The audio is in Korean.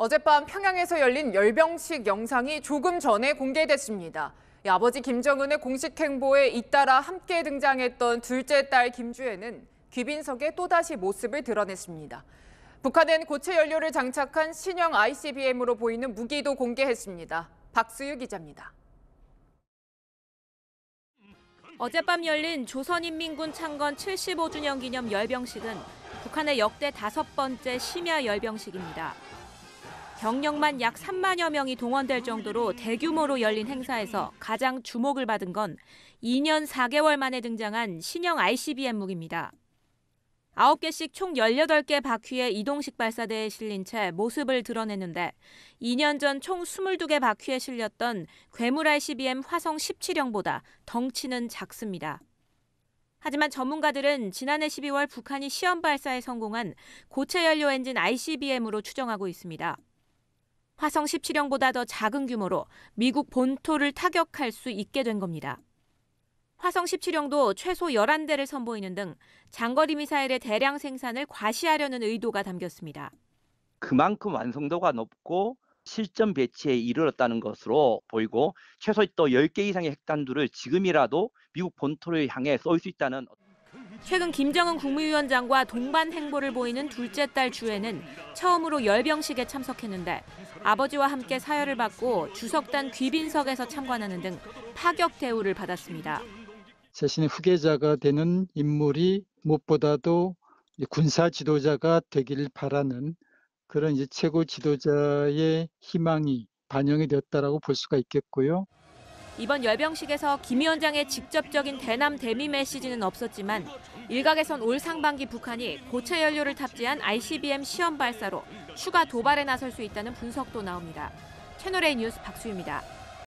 어젯밤 평양에서 열린 열병식 영상이 조금 전에 공개됐습니다. 아버지 김정은의 공식 행보에 잇따라 함께 등장했던 둘째 딸 김주혜는 귀빈석에 또다시 모습을 드러냈습니다. 북한은 고체 연료를 장착한 신형 ICBM으로 보이는 무기도 공개했습니다. 박수유 기자입니다. 어젯밤 열린 조선인민군 창건 75주년 기념 열병식은 북한의 역대 다섯 번째 심야 열병식입니다. 경력만 약 3만여 명이 동원될 정도로 대규모로 열린 행사에서 가장 주목을 받은 건 2년 4개월 만에 등장한 신형 ICBM 무기입니다. 9개씩 총 18개 바퀴의 이동식 발사대에 실린 채 모습을 드러냈는데 2년 전 총 22개 바퀴에 실렸던 괴물 ICBM 화성 17형보다 덩치는 작습니다. 하지만 전문가들은 지난해 12월 북한이 시험 발사에 성공한 고체 연료 엔진 ICBM으로 추정하고 있습니다. 화성 17형보다 더 작은 규모로 미국 본토를 타격할 수 있게 된 겁니다. 화성 17형도 최소 11대를 선보이는 등 장거리 미사일의 대량 생산을 과시하려는 의도가 담겼습니다. 그만큼 완성도가 높고 실전 배치에 이르렀다는 것으로 보이고 최소 또 10개 이상의 핵탄두를 지금이라도 미국 본토를 향해 쏠 수 있다는 최근 김정은 국무위원장과 동반 행보를 보이는 둘째 딸 주혜는 처음으로 열병식에 참석했는데 아버지와 함께 사열을 받고 주석단 귀빈석에서 참관하는 등 파격 대우를 받았습니다. 자신의 후계자가 되는 인물이 무엇보다도 군사 지도자가 되기를 바라는 그런 이제 최고 지도자의 희망이 반영이 되었다고볼 수가 있겠고요. 이번 열병식에서 김 위원장의 직접적인 대남 대미 메시지는 없었지만 일각에선 올 상반기 북한이 고체 연료를 탑재한 ICBM 시험 발사로 추가 도발에 나설 수 있다는 분석도 나옵니다. 채널A 뉴스 박수입니다.